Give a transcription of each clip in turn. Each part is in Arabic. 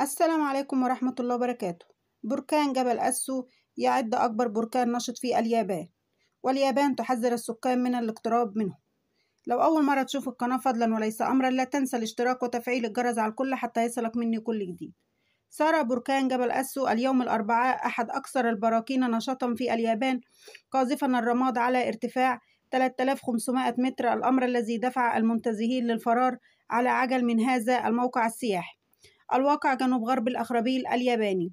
السلام عليكم ورحمة الله وبركاته بركان جبل أسو يعد أكبر بركان نشط في اليابان واليابان تحذر السكان من الاقتراب منه لو أول مرة تشوف القناة فضلا وليس أمرا لا تنسى الاشتراك وتفعيل الجرس على الكل حتى يصلك مني كل جديد سار بركان جبل أسو اليوم الأربعاء أحد أكثر البراكين نشاطا في اليابان قاذفا الرماد على ارتفاع 3500 متر الأمر الذي دفع المنتزهين للفرار على عجل من هذا الموقع السياحي الواقع جنوب غرب الأخربيل الياباني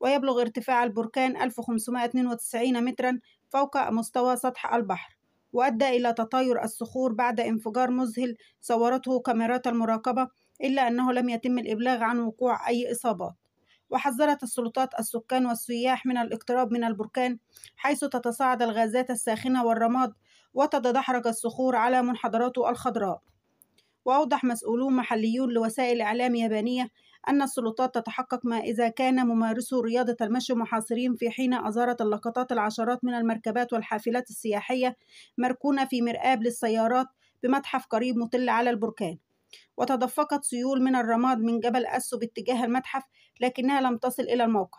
ويبلغ ارتفاع البركان 1592 مترا فوق مستوى سطح البحر وأدى إلى تطاير الصخور بعد انفجار مذهل صورته كاميرات المراقبة إلا أنه لم يتم الإبلاغ عن وقوع أي إصابات وحذرت السلطات السكان والسياح من الاقتراب من البركان حيث تتصاعد الغازات الساخنة والرماد وتتدحرج الصخور على منحدراته الخضراء وأوضح مسؤولون محليون لوسائل إعلام يابانية أن السلطات تتحقق ما إذا كان ممارسو رياضة المشي محاصرين في حين أظهرت اللقطات العشرات من المركبات والحافلات السياحية مركونة في مرآب للسيارات بمتحف قريب مطل على البركان وتدفقت سيول من الرماد من جبل أسو باتجاه المتحف لكنها لم تصل إلى الموقع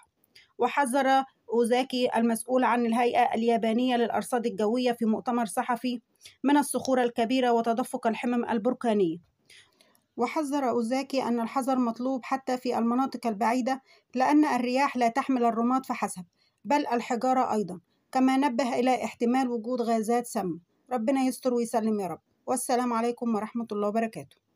وحذر أوزاكي المسؤول عن الهيئة اليابانية للأرصاد الجوية في مؤتمر صحفي من الصخور الكبيرة وتدفق الحمم البركانية وحذر أوزاكي أن الحذر مطلوب حتى في المناطق البعيدة لأن الرياح لا تحمل الرماد فحسب بل الحجارة أيضا كما نبه إلى احتمال وجود غازات سامة ربنا يستر ويسلم يا رب والسلام عليكم ورحمة الله وبركاته